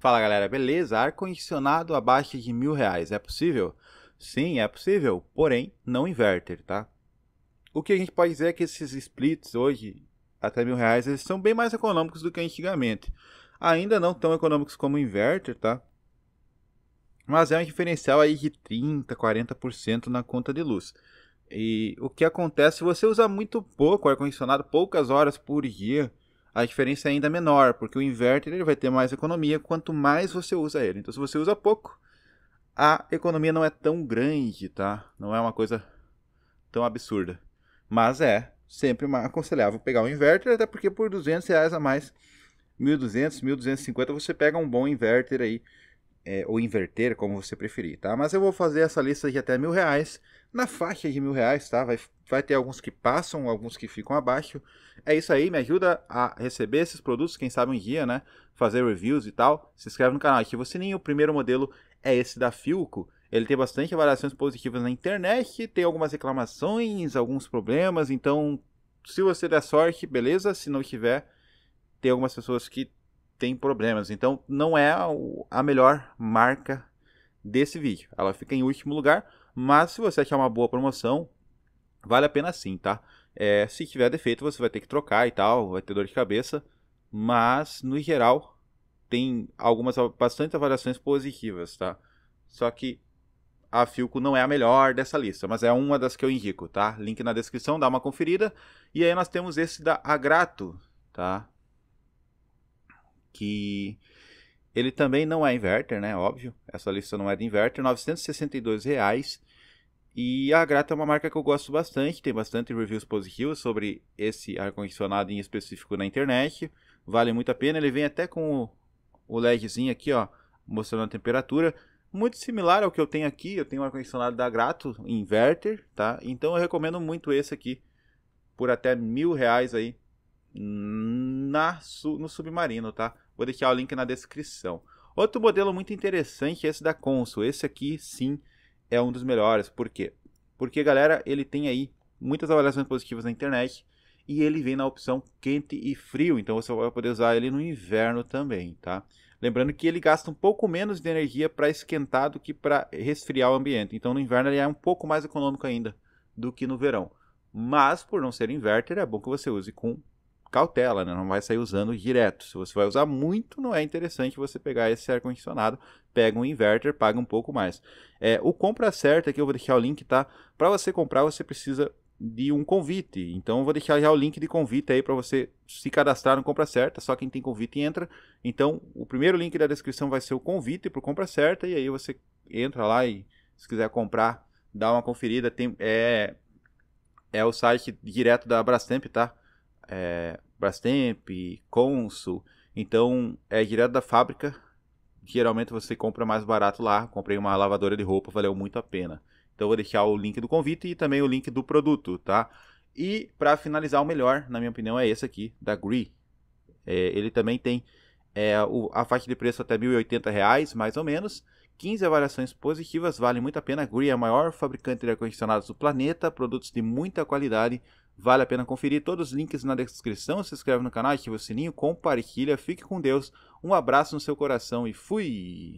Fala galera, beleza? Ar-condicionado abaixo de mil reais, é possível? Sim, é possível, porém não inverter, tá? O que a gente pode dizer é que esses splits hoje, até mil reais, eles são bem mais econômicos do que antigamente. Ainda não tão econômicos como o inverter, tá? Mas é um diferencial aí de 30%, 40% na conta de luz. E o que acontece, se você usar muito pouco ar-condicionado, poucas horas por dia, a diferença é ainda menor, porque o inverter ele vai ter mais economia quanto mais você usa ele. Então, se você usa pouco, a economia não é tão grande, tá? Não é uma coisa tão absurda. Mas é sempre aconselhável pegar um inverter, até porque por 200 reais a mais, 1.200, 1.250, você pega um bom inverter aí, é, ou inverter, como você preferir, tá? Mas eu vou fazer essa lista de até mil reais na faixa de mil reais, tá? Vai, vai ter alguns que passam, alguns que ficam abaixo. É isso aí, me ajuda a receber esses produtos, quem sabe um dia, né? Fazer reviews e tal. Se inscreve no canal, ativa o sininho. O primeiro modelo é esse da Filco. Ele tem bastante avaliações positivas na internet, tem algumas reclamações, alguns problemas. Então, se você der sorte, beleza. Se não tiver, tem algumas pessoas que têm problemas. Então, não é a melhor marca desse vídeo. Ela fica em último lugar mas se você achar uma boa promoção, vale a pena sim, tá? É, se tiver defeito, você vai ter que trocar e tal, vai ter dor de cabeça. Mas, no geral, tem algumas bastante avaliações positivas, tá? Só que a Filco não é a melhor dessa lista, mas é uma das que eu indico, tá? Link na descrição, dá uma conferida. E aí nós temos esse da Agrato, tá? Que ele também não é inverter, né? Óbvio, essa lista não é de inverter, R$ 962. Reais. E a Grata é uma marca que eu gosto bastante, tem bastante reviews positivos sobre esse ar-condicionado em específico na internet. Vale muito a pena, ele vem até com o LEDzinho aqui, ó, mostrando a temperatura. Muito similar ao que eu tenho aqui, eu tenho um ar-condicionado da Grato, inverter, tá? Então eu recomendo muito esse aqui, por até mil reais aí, na, no Submarino, tá? Vou deixar o link na descrição. Outro modelo muito interessante é esse da Consul. Esse aqui, sim, é um dos melhores. Por quê? Porque, galera, ele tem aí muitas avaliações positivas na internet e ele vem na opção quente e frio, então você vai poder usar ele no inverno também, tá? Lembrando que ele gasta um pouco menos de energia para esquentar do que para resfriar o ambiente, então no inverno ele é um pouco mais econômico ainda do que no verão. Mas por não ser inverter, é bom que você use com cautela, né? não vai sair usando direto. Se você vai usar muito, não é interessante você pegar esse ar-condicionado, pega um inverter, paga um pouco mais. É, o compra certa, aqui eu vou deixar o link, tá? Para você comprar, você precisa de um convite. Então eu vou deixar já o link de convite aí para você se cadastrar no Compra Certa, só quem tem convite entra. Então o primeiro link da descrição vai ser o convite para Compra Certa e aí você entra lá e se quiser comprar, dá uma conferida, tem é é o site direto da Brastemp, tá? é, Brastemp, Consul. Então é direto da fábrica. Geralmente você compra mais barato lá. Comprei uma lavadora de roupa, valeu muito a pena. Então vou deixar o link do convite e também o link do produto, tá? E para finalizar, o melhor, na minha opinião, é esse aqui, da Gree. É, ele também tem é, o, a faixa de preço até R$ 1.080, reais, mais ou menos. 15 avaliações positivas, vale muito a pena. A Gree é a maior fabricante de ar-condicionados do planeta, produtos de muita qualidade, Vale a pena conferir todos os links na descrição, se inscreve no canal, ativa o sininho, compartilha, fique com Deus, um abraço no seu coração e fui!